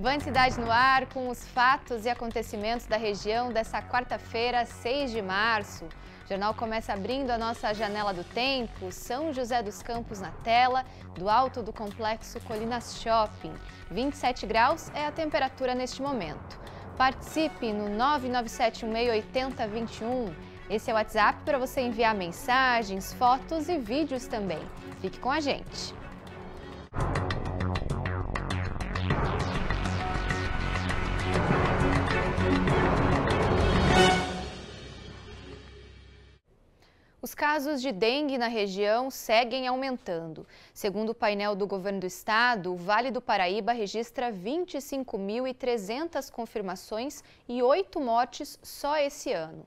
Van Cidade no Ar com os fatos e acontecimentos da região dessa quarta-feira, 6 de março. O jornal começa abrindo a nossa janela do tempo, São José dos Campos na tela, do alto do complexo Colinas Shopping. 27 graus é a temperatura neste momento. Participe no 997168021. Esse é o WhatsApp para você enviar mensagens, fotos e vídeos também. Fique com a gente. casos de dengue na região seguem aumentando. Segundo o painel do governo do estado, o Vale do Paraíba registra 25.300 confirmações e oito mortes só esse ano.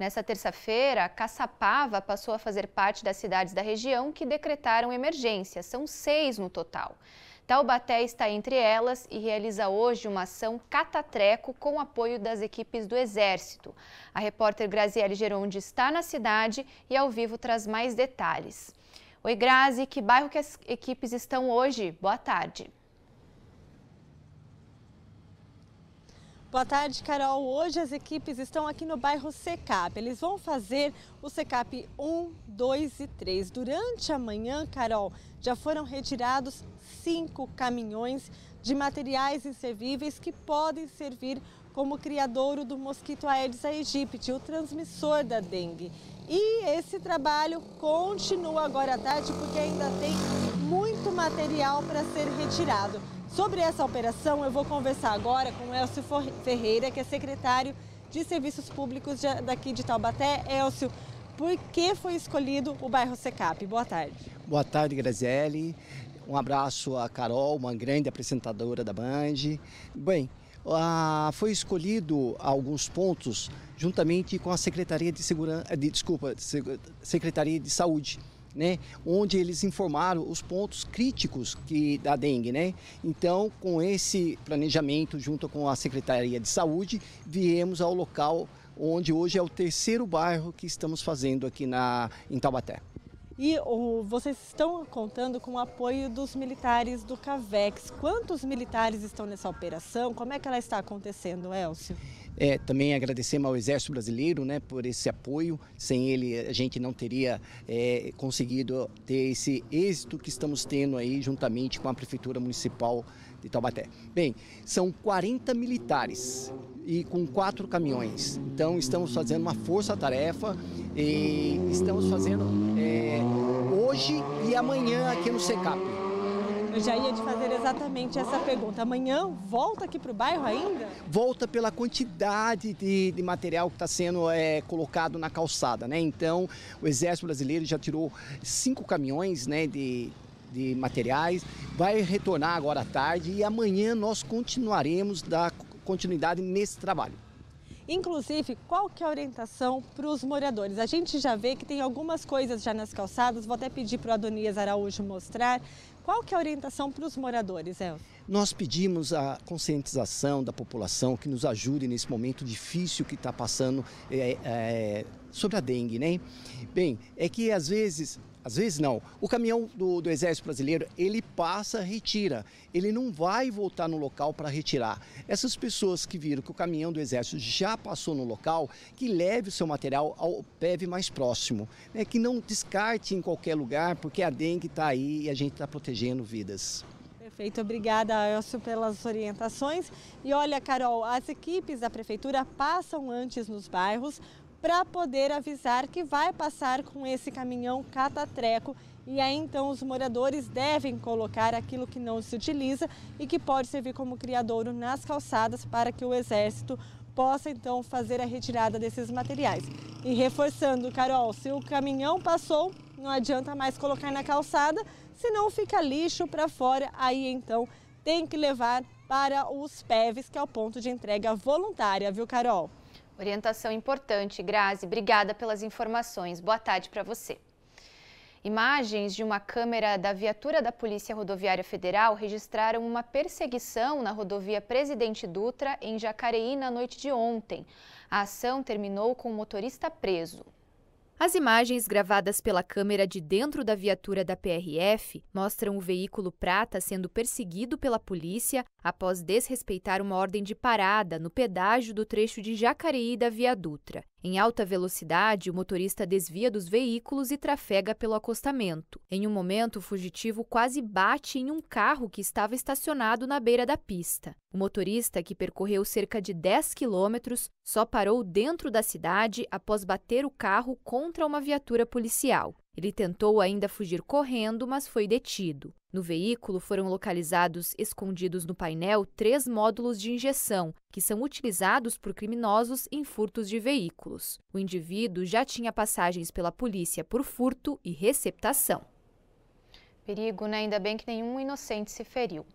Nessa terça-feira, Caçapava passou a fazer parte das cidades da região que decretaram emergência, são seis no total. Taubaté está entre elas e realiza hoje uma ação catatreco com apoio das equipes do Exército. A repórter Graziele Geronde está na cidade e ao vivo traz mais detalhes. Oi, Grazi, que bairro que as equipes estão hoje? Boa tarde. Boa tarde, Carol. Hoje as equipes estão aqui no bairro Secap. Eles vão fazer o Secap 1, 2 e 3. Durante a manhã, Carol, já foram retirados cinco caminhões de materiais inservíveis que podem servir como criadouro do mosquito Aedes aegypti, o transmissor da dengue. E esse trabalho continua agora à tarde porque ainda tem muito material para ser retirado. Sobre essa operação, eu vou conversar agora com Elcio Ferreira, que é secretário de Serviços Públicos daqui de Taubaté. Elcio, por que foi escolhido o bairro Secap? Boa tarde. Boa tarde, Graziele. Um abraço a Carol, uma grande apresentadora da Band. Bem, foi escolhido alguns pontos juntamente com a Secretaria de Segurança, de, desculpa, Secretaria de Saúde né, onde eles informaram os pontos críticos que, da dengue. Né? Então, com esse planejamento, junto com a Secretaria de Saúde, viemos ao local onde hoje é o terceiro bairro que estamos fazendo aqui na, em Taubaté. E o, vocês estão contando com o apoio dos militares do CAVEX. Quantos militares estão nessa operação? Como é que ela está acontecendo, Elcio? É, também agradecemos ao Exército Brasileiro né, por esse apoio. Sem ele, a gente não teria é, conseguido ter esse êxito que estamos tendo aí juntamente com a Prefeitura Municipal de Taubaté. Bem, são 40 militares e com quatro caminhões. Então estamos fazendo uma força-tarefa e estamos fazendo é, hoje e amanhã aqui no SECAP. Eu já ia te fazer exatamente essa pergunta. Amanhã volta aqui para o bairro ainda? Volta pela quantidade de, de material que está sendo é, colocado na calçada, né? Então, o Exército Brasileiro já tirou cinco caminhões, né, de de materiais, vai retornar agora à tarde e amanhã nós continuaremos da continuidade nesse trabalho. Inclusive, qual que é a orientação para os moradores? A gente já vê que tem algumas coisas já nas calçadas, vou até pedir para o Adonias Araújo mostrar. Qual que é a orientação para os moradores, El? Nós pedimos a conscientização da população que nos ajude nesse momento difícil que está passando é, é, sobre a dengue, né? Bem, é que às vezes às vezes não. O caminhão do, do, Exército Brasileiro, ele passa, retira. Ele não vai voltar no local para retirar. Essas pessoas que viram que o caminhão do Exército já passou no local, que leve o seu material ao PEV mais próximo. Né? Que não descarte em qualquer lugar, porque a dengue está aí e a gente está protegendo vidas. Perfeito, obrigada, Elcio, pelas orientações. E olha, Carol, as equipes da Prefeitura passam antes nos bairros para poder avisar que vai passar com esse caminhão catatreco e aí então os moradores devem colocar aquilo que não se utiliza e que pode servir como criadouro nas calçadas para que o exército possa então fazer a retirada desses materiais. E reforçando, Carol, se o caminhão passou, não adianta mais colocar na calçada, senão fica lixo para fora, aí então tem que levar para os PEVs, que é o ponto de entrega voluntária, viu, Carol? Orientação importante, Grazi. Obrigada pelas informações. Boa tarde para você. Imagens de uma câmera da viatura da Polícia Rodoviária Federal registraram uma perseguição na rodovia Presidente Dutra, em Jacareí, na noite de ontem. A ação terminou com o motorista preso. As imagens gravadas pela câmera de dentro da viatura da PRF mostram o veículo prata sendo perseguido pela polícia após desrespeitar uma ordem de parada no pedágio do trecho de Jacareí da Via Dutra. Em alta velocidade, o motorista desvia dos veículos e trafega pelo acostamento. Em um momento, o fugitivo quase bate em um carro que estava estacionado na beira da pista. O motorista, que percorreu cerca de 10 quilômetros, só parou dentro da cidade após bater o carro contra uma viatura policial. Ele tentou ainda fugir correndo, mas foi detido. No veículo foram localizados, escondidos no painel, três módulos de injeção, que são utilizados por criminosos em furtos de veículos. O indivíduo já tinha passagens pela polícia por furto e receptação. Perigo, né? Ainda bem que nenhum inocente se feriu.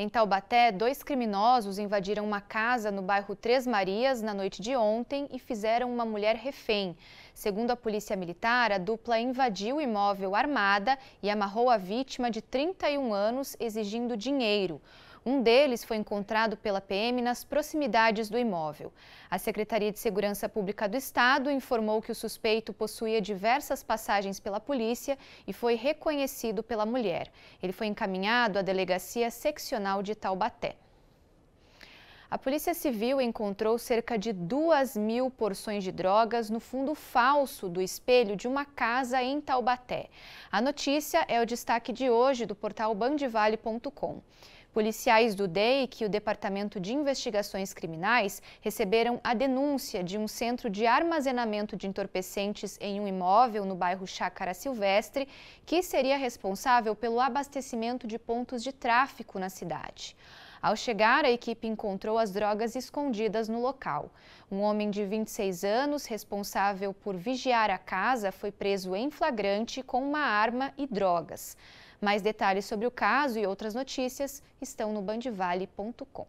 Em Taubaté, dois criminosos invadiram uma casa no bairro Três Marias na noite de ontem e fizeram uma mulher refém. Segundo a Polícia Militar, a dupla invadiu o imóvel armada e amarrou a vítima de 31 anos exigindo dinheiro. Um deles foi encontrado pela PM nas proximidades do imóvel. A Secretaria de Segurança Pública do Estado informou que o suspeito possuía diversas passagens pela polícia e foi reconhecido pela mulher. Ele foi encaminhado à Delegacia Seccional de Taubaté. A Polícia Civil encontrou cerca de duas mil porções de drogas no fundo falso do espelho de uma casa em Taubaté. A notícia é o destaque de hoje do portal bandivale.com. Policiais do DEIC e o Departamento de Investigações Criminais receberam a denúncia de um centro de armazenamento de entorpecentes em um imóvel no bairro Chácara Silvestre, que seria responsável pelo abastecimento de pontos de tráfico na cidade. Ao chegar, a equipe encontrou as drogas escondidas no local. Um homem de 26 anos, responsável por vigiar a casa, foi preso em flagrante com uma arma e drogas. Mais detalhes sobre o caso e outras notícias estão no bandivale.com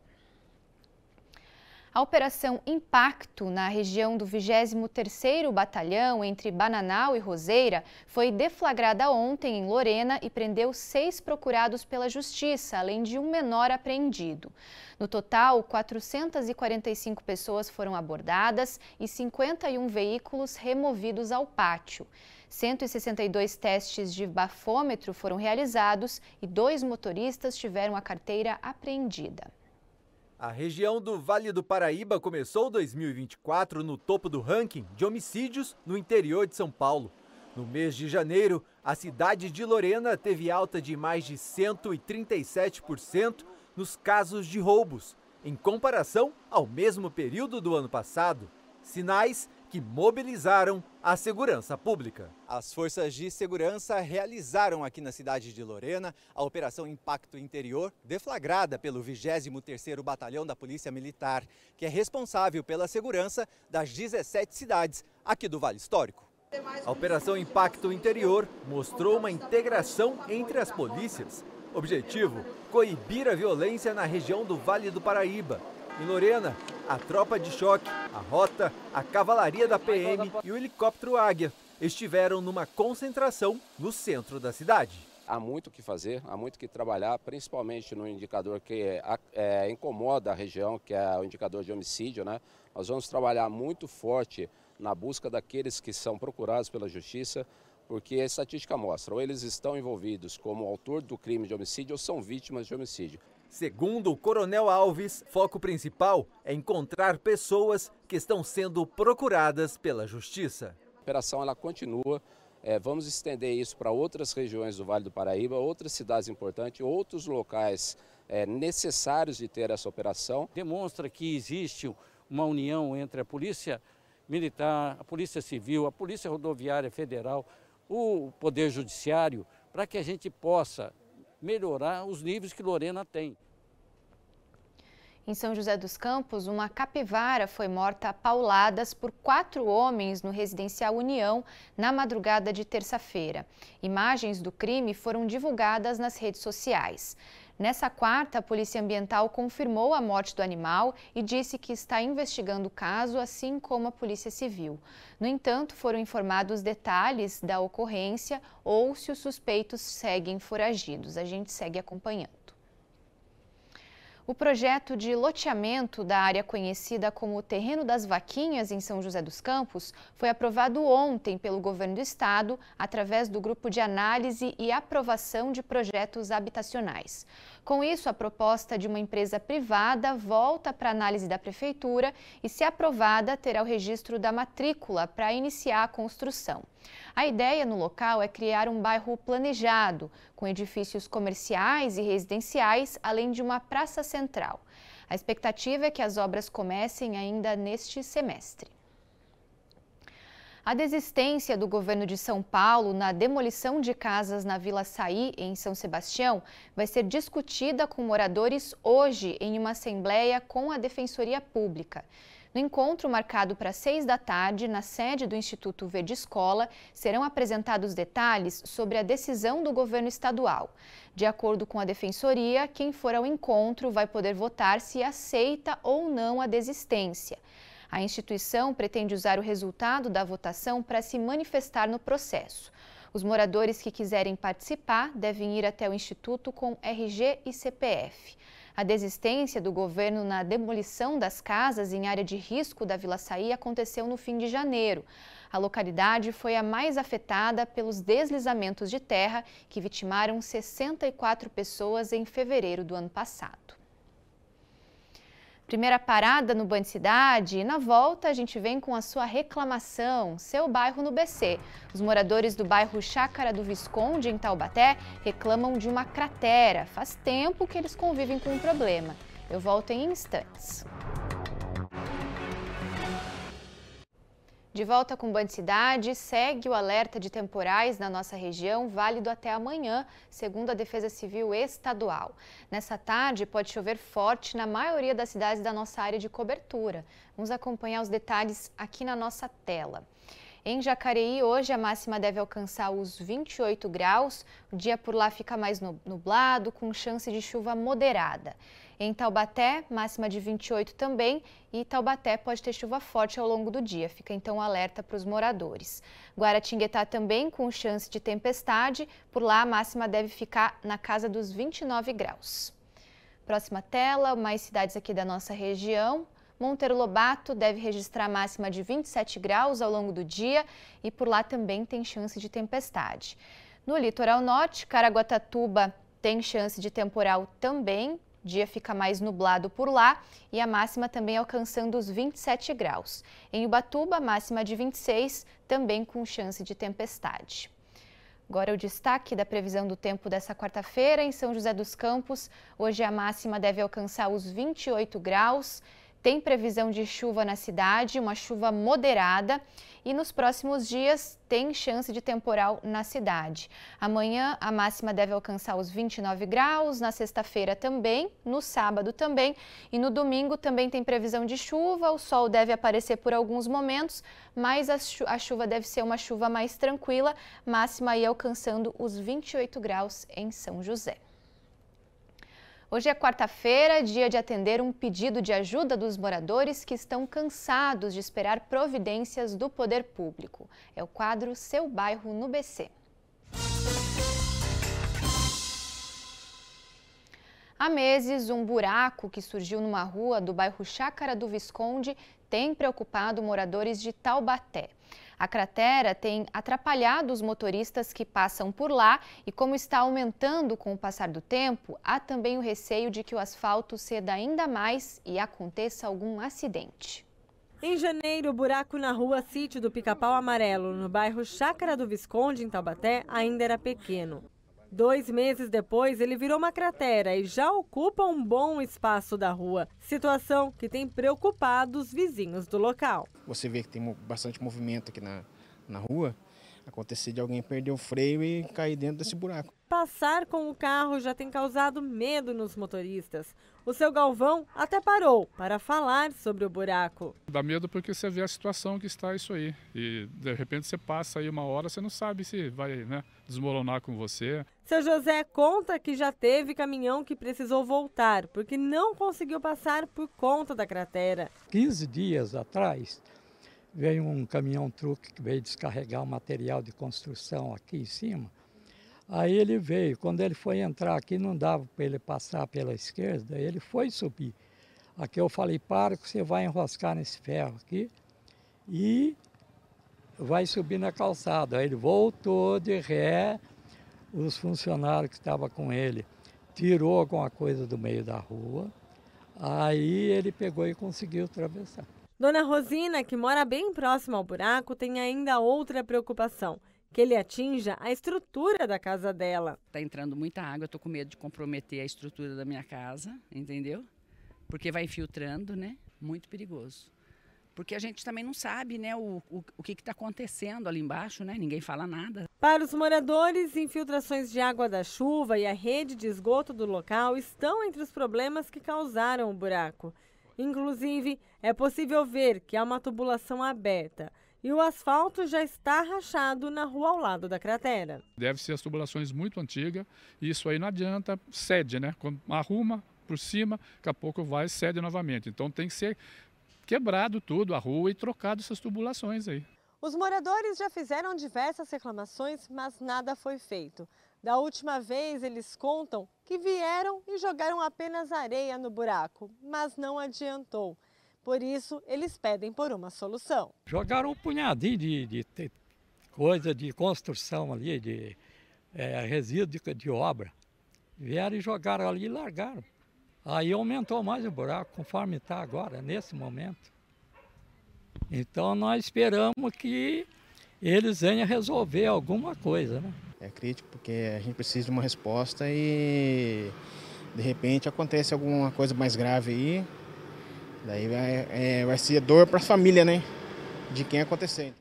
a Operação Impacto, na região do 23º Batalhão, entre Bananal e Roseira, foi deflagrada ontem em Lorena e prendeu seis procurados pela Justiça, além de um menor apreendido. No total, 445 pessoas foram abordadas e 51 veículos removidos ao pátio. 162 testes de bafômetro foram realizados e dois motoristas tiveram a carteira apreendida. A região do Vale do Paraíba começou 2024 no topo do ranking de homicídios no interior de São Paulo. No mês de janeiro, a cidade de Lorena teve alta de mais de 137% nos casos de roubos, em comparação ao mesmo período do ano passado. Sinais que mobilizaram a segurança pública. As forças de segurança realizaram aqui na cidade de Lorena a Operação Impacto Interior, deflagrada pelo 23º Batalhão da Polícia Militar, que é responsável pela segurança das 17 cidades aqui do Vale Histórico. A Operação Impacto Interior mostrou uma integração entre as polícias. Objetivo: coibir a violência na região do Vale do Paraíba, em Lorena, a tropa de choque, a rota, a cavalaria da PM e o helicóptero Águia estiveram numa concentração no centro da cidade. Há muito o que fazer, há muito o que trabalhar, principalmente no indicador que é, é, incomoda a região, que é o indicador de homicídio. Né? Nós vamos trabalhar muito forte na busca daqueles que são procurados pela justiça, porque a estatística mostra, ou eles estão envolvidos como autor do crime de homicídio ou são vítimas de homicídio. Segundo o Coronel Alves, foco principal é encontrar pessoas que estão sendo procuradas pela Justiça. A operação ela continua. É, vamos estender isso para outras regiões do Vale do Paraíba, outras cidades importantes, outros locais é, necessários de ter essa operação. Demonstra que existe uma união entre a Polícia Militar, a Polícia Civil, a Polícia Rodoviária Federal, o Poder Judiciário, para que a gente possa melhorar os níveis que Lorena tem. Em São José dos Campos, uma capivara foi morta a pauladas por quatro homens no residencial União na madrugada de terça-feira. Imagens do crime foram divulgadas nas redes sociais. Nessa quarta, a Polícia Ambiental confirmou a morte do animal e disse que está investigando o caso, assim como a Polícia Civil. No entanto, foram informados detalhes da ocorrência ou se os suspeitos seguem foragidos. A gente segue acompanhando. O projeto de loteamento da área conhecida como Terreno das Vaquinhas, em São José dos Campos, foi aprovado ontem pelo Governo do Estado através do Grupo de Análise e Aprovação de Projetos Habitacionais. Com isso, a proposta de uma empresa privada volta para análise da Prefeitura e, se aprovada, terá o registro da matrícula para iniciar a construção. A ideia no local é criar um bairro planejado, com edifícios comerciais e residenciais, além de uma praça central. A expectativa é que as obras comecem ainda neste semestre. A desistência do governo de São Paulo na demolição de casas na Vila Saí, em São Sebastião, vai ser discutida com moradores hoje em uma assembleia com a Defensoria Pública. No encontro marcado para seis da tarde, na sede do Instituto Verde Escola, serão apresentados detalhes sobre a decisão do governo estadual. De acordo com a Defensoria, quem for ao encontro vai poder votar se aceita ou não a desistência. A instituição pretende usar o resultado da votação para se manifestar no processo. Os moradores que quiserem participar devem ir até o Instituto com RG e CPF. A desistência do governo na demolição das casas em área de risco da Vila Saí aconteceu no fim de janeiro. A localidade foi a mais afetada pelos deslizamentos de terra que vitimaram 64 pessoas em fevereiro do ano passado. Primeira parada no Band Cidade e na volta a gente vem com a sua reclamação, seu bairro no BC. Os moradores do bairro Chácara do Visconde, em Taubaté, reclamam de uma cratera. Faz tempo que eles convivem com o um problema. Eu volto em instantes. De volta com Band Cidade, segue o alerta de temporais na nossa região, válido até amanhã, segundo a Defesa Civil Estadual. Nessa tarde, pode chover forte na maioria das cidades da nossa área de cobertura. Vamos acompanhar os detalhes aqui na nossa tela. Em Jacareí, hoje a máxima deve alcançar os 28 graus. O dia por lá fica mais nublado, com chance de chuva moderada. Em Taubaté, máxima de 28 também, e Taubaté pode ter chuva forte ao longo do dia. Fica então alerta para os moradores. Guaratinguetá também com chance de tempestade. Por lá a máxima deve ficar na casa dos 29 graus. Próxima tela, mais cidades aqui da nossa região. Monteiro Lobato deve registrar máxima de 27 graus ao longo do dia e por lá também tem chance de tempestade. No litoral norte, Caraguatatuba tem chance de temporal também. Dia fica mais nublado por lá e a máxima também alcançando os 27 graus. Em Ubatuba, máxima de 26, também com chance de tempestade. Agora o destaque da previsão do tempo dessa quarta-feira em São José dos Campos. Hoje a máxima deve alcançar os 28 graus tem previsão de chuva na cidade, uma chuva moderada e nos próximos dias tem chance de temporal na cidade. Amanhã a máxima deve alcançar os 29 graus, na sexta-feira também, no sábado também e no domingo também tem previsão de chuva. O sol deve aparecer por alguns momentos, mas a, chuva deve ser uma chuva mais tranquila, máxima aí alcançando os 28 graus em São José. Hoje é quarta-feira, dia de atender um pedido de ajuda dos moradores que estão cansados de esperar providências do poder público. É o quadro Seu Bairro no BC. Há meses, um buraco que surgiu numa rua do bairro Chácara do Visconde tem preocupado moradores de Taubaté. A cratera tem atrapalhado os motoristas que passam por lá e, como está aumentando com o passar do tempo, há também o receio de que o asfalto ceda ainda mais e aconteça algum acidente. Em janeiro, o buraco na rua Sítio do Pica-Pau Amarelo, no bairro Chácara do Visconde, em Taubaté, ainda era pequeno. Dois meses depois, ele virou uma cratera e já ocupa um bom espaço da rua. Situação que tem preocupado os vizinhos do local. Você vê que tem bastante movimento aqui na, na rua. Acontecer de alguém perder o freio e cair dentro desse buraco. Passar com o carro já tem causado medo nos motoristas. O seu Galvão até parou para falar sobre o buraco. Dá medo porque você vê a situação que está isso aí. E de repente você passa aí uma hora, você não sabe se vai né, desmoronar com você. Seu José conta que já teve caminhão que precisou voltar porque não conseguiu passar por conta da cratera. 15 dias atrás, veio um caminhão truque que veio descarregar o material de construção aqui em cima Aí ele veio, quando ele foi entrar aqui, não dava para ele passar pela esquerda, ele foi subir. Aqui eu falei, para que você vai enroscar nesse ferro aqui e vai subir na calçada. Aí ele voltou de ré, os funcionários que estavam com ele tirou alguma coisa do meio da rua, aí ele pegou e conseguiu atravessar. Dona Rosina, que mora bem próximo ao buraco, tem ainda outra preocupação que ele atinja a estrutura da casa dela. Tá entrando muita água, eu tô com medo de comprometer a estrutura da minha casa, entendeu? Porque vai infiltrando, né? Muito perigoso. Porque a gente também não sabe né, o, o, o que está acontecendo ali embaixo, né? Ninguém fala nada. Para os moradores, infiltrações de água da chuva e a rede de esgoto do local estão entre os problemas que causaram o buraco. Inclusive, é possível ver que há uma tubulação aberta e o asfalto já está rachado na rua ao lado da cratera. Deve ser as tubulações muito antigas, isso aí não adianta, cede, né? Quando arruma por cima, daqui a pouco vai e cede novamente. Então tem que ser quebrado tudo, a rua e trocado essas tubulações aí. Os moradores já fizeram diversas reclamações, mas nada foi feito. Da última vez, eles contam que vieram e jogaram apenas areia no buraco, mas não adiantou. Por isso, eles pedem por uma solução. Jogaram um punhadinho de, de, de coisa de construção ali, de é, resíduo de, de obra. Vieram e jogaram ali e largaram. Aí aumentou mais o buraco, conforme está agora, nesse momento. Então nós esperamos que eles venham resolver alguma coisa. Né? É crítico porque a gente precisa de uma resposta e de repente acontece alguma coisa mais grave aí, Daí vai, é, vai ser dor para a família, né? De quem acontecer.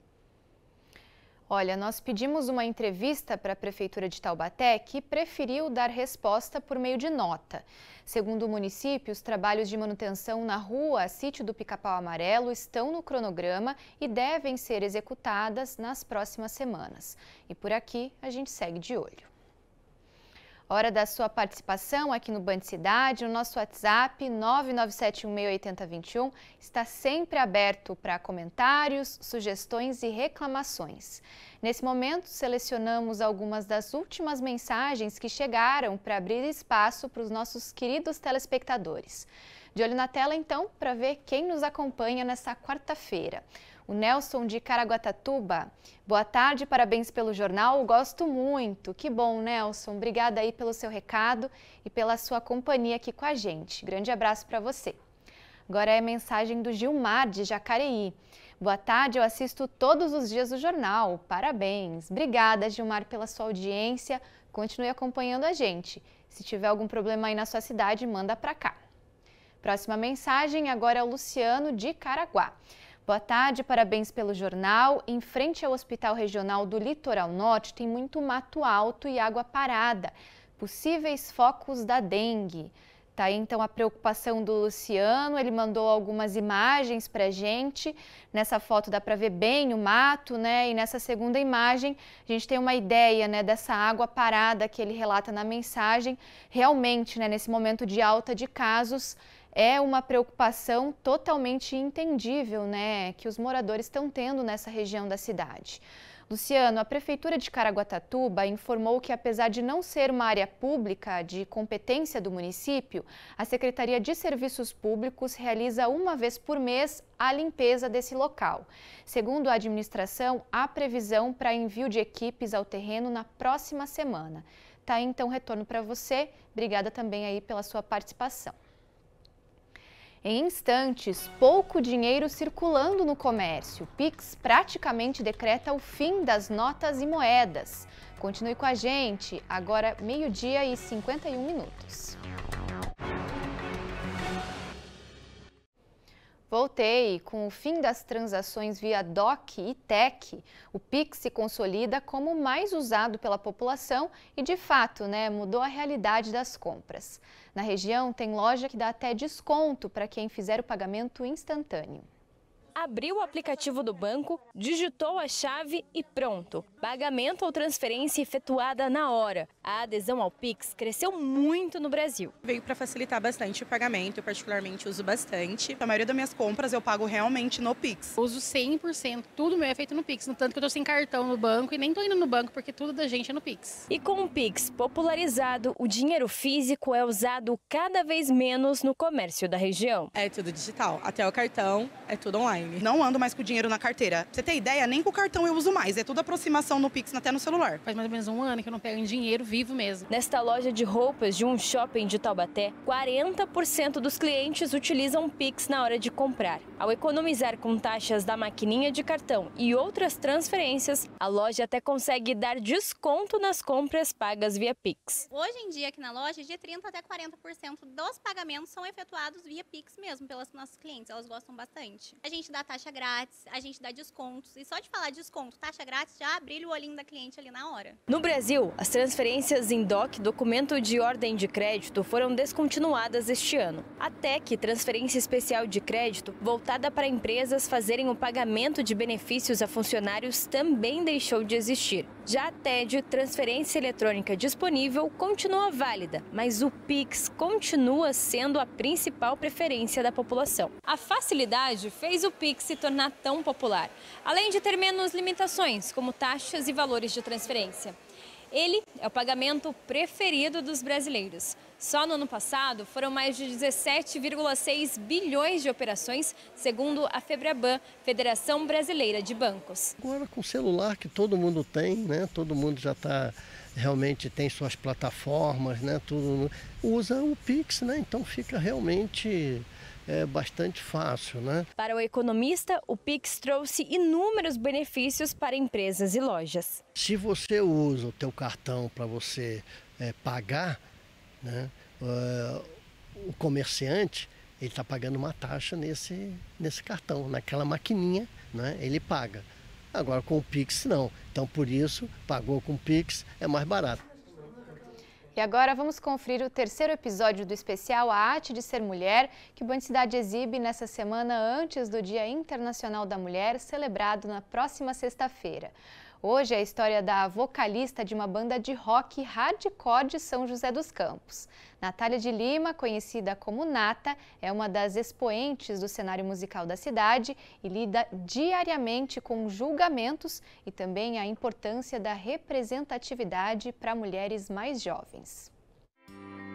Olha, nós pedimos uma entrevista para a Prefeitura de Taubaté, que preferiu dar resposta por meio de nota. Segundo o município, os trabalhos de manutenção na rua Sítio do Pica-Pau Amarelo estão no cronograma e devem ser executadas nas próximas semanas. E por aqui, a gente segue de olho. Hora da sua participação aqui no Band Cidade. O nosso WhatsApp 997168021 está sempre aberto para comentários, sugestões e reclamações. Nesse momento, selecionamos algumas das últimas mensagens que chegaram para abrir espaço para os nossos queridos telespectadores. De olho na tela, então, para ver quem nos acompanha nessa quarta-feira o Nelson de Caraguatatuba. Boa tarde, parabéns pelo jornal, gosto muito. Que bom, Nelson. Obrigada aí pelo seu recado e pela sua companhia aqui com a gente. Grande abraço para você. Agora é a mensagem do Gilmar de Jacareí. Boa tarde, eu assisto todos os dias o jornal. Parabéns. Obrigada, Gilmar, pela sua audiência. Continue acompanhando a gente. Se tiver algum problema aí na sua cidade, manda para cá. Próxima mensagem agora é o Luciano de Caraguá. Boa tarde, parabéns pelo jornal. Em frente ao Hospital Regional do Litoral Norte tem muito mato alto e água parada, possíveis focos da dengue. Tá aí, então a preocupação do Luciano, ele mandou algumas imagens para gente. Nessa foto dá para ver bem o mato, né? E nessa segunda imagem, a gente tem uma ideia, né, dessa água parada que ele relata na mensagem. Realmente, né, nesse momento de alta de casos, é uma preocupação totalmente entendível, né, que os moradores estão tendo nessa região da cidade. Luciano, a Prefeitura de Caraguatatuba informou que, apesar de não ser uma área pública de competência do município, a Secretaria de Serviços Públicos realiza uma vez por mês a limpeza desse local. Segundo a administração, há previsão para envio de equipes ao terreno na próxima semana. Tá aí, então, retorno para você. Obrigada também aí pela sua participação. Em instantes, pouco dinheiro circulando no comércio. O Pix praticamente decreta o fim das notas e moedas. Continue com a gente, agora meio-dia e 51 minutos. Voltei. Com o fim das transações via DOC e TEC, o Pix se consolida como mais usado pela população e, de fato, né, mudou a realidade das compras. Na região, tem loja que dá até desconto para quem fizer o pagamento instantâneo abriu o aplicativo do banco, digitou a chave e pronto. Pagamento ou transferência efetuada na hora. A adesão ao Pix cresceu muito no Brasil. Veio para facilitar bastante o pagamento, eu particularmente uso bastante. A maioria das minhas compras eu pago realmente no Pix. Uso 100%, tudo meu é feito no Pix, no tanto que eu tô sem cartão no banco e nem tô indo no banco porque tudo da gente é no Pix. E com o Pix popularizado, o dinheiro físico é usado cada vez menos no comércio da região. É tudo digital, até o cartão é tudo online. Não ando mais com dinheiro na carteira. Pra você ter ideia, nem com o cartão eu uso mais. É tudo aproximação no Pix, até no celular. Faz mais ou menos um ano que eu não pego em dinheiro vivo mesmo. Nesta loja de roupas de um shopping de Taubaté, 40% dos clientes utilizam Pix na hora de comprar. Ao economizar com taxas da maquininha de cartão e outras transferências, a loja até consegue dar desconto nas compras pagas via Pix. Hoje em dia, aqui na loja, de 30% até 40% dos pagamentos são efetuados via Pix mesmo pelas nossas clientes. Elas gostam bastante. A gente dá dá taxa grátis, a gente dá descontos. E só de falar desconto, taxa grátis, já brilha o olhinho da cliente ali na hora. No Brasil, as transferências em DOC, documento de ordem de crédito, foram descontinuadas este ano. A TEC, transferência especial de crédito, voltada para empresas fazerem o pagamento de benefícios a funcionários, também deixou de existir. Já a TED, transferência eletrônica disponível, continua válida, mas o PIX continua sendo a principal preferência da população. A facilidade fez o Pix se tornar tão popular, além de ter menos limitações, como taxas e valores de transferência. Ele é o pagamento preferido dos brasileiros. Só no ano passado foram mais de 17,6 bilhões de operações, segundo a Febraban, Federação Brasileira de Bancos. Agora com o celular que todo mundo tem, né? Todo mundo já está realmente tem suas plataformas, né? Tudo usa o Pix, né? Então fica realmente é bastante fácil. Né? Para o economista, o Pix trouxe inúmeros benefícios para empresas e lojas. Se você usa o teu cartão para você é, pagar, né, uh, o comerciante ele está pagando uma taxa nesse, nesse cartão, naquela maquininha, né, ele paga. Agora com o Pix não. Então por isso, pagou com o Pix é mais barato. E agora vamos conferir o terceiro episódio do especial A Arte de Ser Mulher, que Band Cidade exibe nessa semana antes do Dia Internacional da Mulher, celebrado na próxima sexta-feira. Hoje é a história da vocalista de uma banda de rock hardcore de São José dos Campos. Natália de Lima, conhecida como Nata, é uma das expoentes do cenário musical da cidade e lida diariamente com julgamentos e também a importância da representatividade para mulheres mais jovens. Música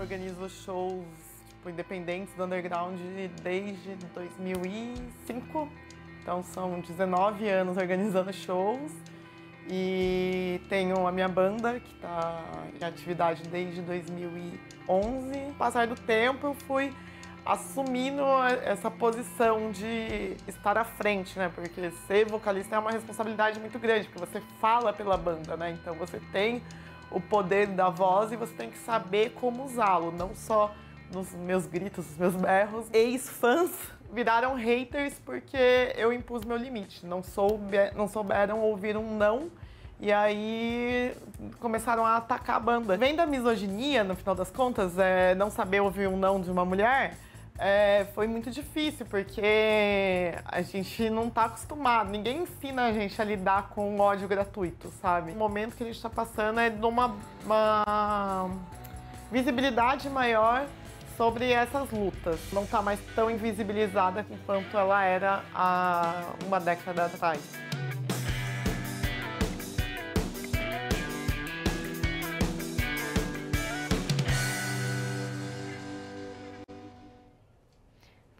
organizo shows tipo, independentes do underground desde 2005. Então são 19 anos organizando shows. E tenho a minha banda, que está em atividade desde 2011. Passar do tempo, eu fui assumindo essa posição de estar à frente, né? Porque ser vocalista é uma responsabilidade muito grande, porque você fala pela banda, né? Então você tem o poder da voz e você tem que saber como usá-lo, não só nos meus gritos, nos meus berros. Ex-fãs viraram haters porque eu impus meu limite, não, soube, não souberam ouvir um não e aí começaram a atacar a banda. Vem da misoginia, no final das contas, é não saber ouvir um não de uma mulher é, foi muito difícil, porque a gente não tá acostumado, ninguém ensina a gente a lidar com ódio gratuito, sabe? O momento que a gente tá passando é de uma, uma visibilidade maior sobre essas lutas. Não tá mais tão invisibilizada quanto ela era há uma década atrás.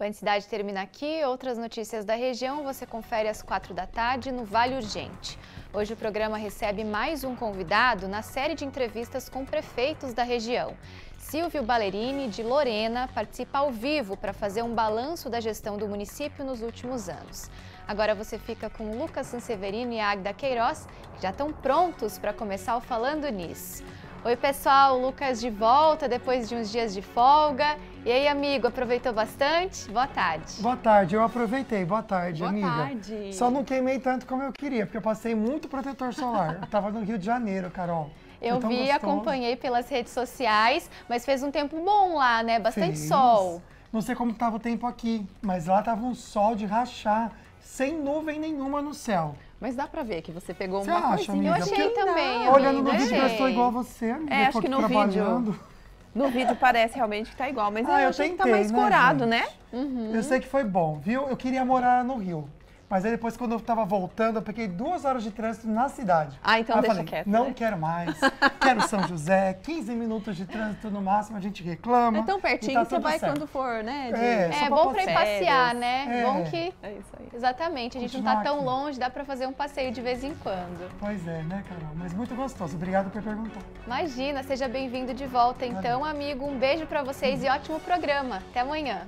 Panicidade termina aqui. Outras notícias da região você confere às quatro da tarde no Vale Urgente. Hoje o programa recebe mais um convidado na série de entrevistas com prefeitos da região. Silvio Balerini, de Lorena, participa ao vivo para fazer um balanço da gestão do município nos últimos anos. Agora você fica com Lucas Sanseverino e Agda Queiroz, que já estão prontos para começar o Falando Nisso. Oi, pessoal, Lucas de volta depois de uns dias de folga. E aí, amigo, aproveitou bastante? Boa tarde. Boa tarde, eu aproveitei. Boa tarde, Boa amiga. Boa tarde. Só não queimei tanto como eu queria, porque eu passei muito protetor solar. eu tava no Rio de Janeiro, Carol. Eu vi, e acompanhei pelas redes sociais, mas fez um tempo bom lá, né? Bastante fez. sol. Não sei como tava o tempo aqui, mas lá tava um sol de rachar, sem nuvem nenhuma no céu. Mas dá pra ver que você pegou você uma acha, coisinha. Amiga? Eu achei Porque também. Não, tá. olhando no vídeo, eu sou igual a você, é, amiga. É, acho que no vídeo. No vídeo parece realmente que tá igual, mas ah, eu, eu achei tentei, que tá mais curado, né? né? Uhum. Eu sei que foi bom, viu? Eu queria morar no Rio. Mas aí depois, quando eu tava voltando, eu peguei duas horas de trânsito na cidade. Ah, então aí deixa falei, quieto. Não né? quero mais, quero São José, 15 minutos de trânsito no máximo, a gente reclama. É tão pertinho tá que você vai certo. quando for, né? De... É, é bom pra ir passear, né? É. Bom que. É isso aí. Exatamente, a gente Continuar não tá tão aqui. longe, dá pra fazer um passeio de vez em quando. Pois é, né, Carol? Mas muito gostoso. Obrigado por perguntar. Imagina, seja bem-vindo de volta, então, Valeu. amigo. Um beijo pra vocês Sim. e ótimo programa. Até amanhã.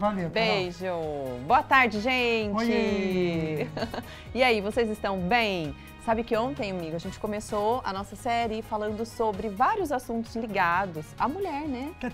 Valeu. Beijo. Carol. Boa tarde, gente. Oi. e aí, vocês estão bem? Sabe que ontem, amiga, a gente começou a nossa série falando sobre vários assuntos ligados à mulher, né? Que é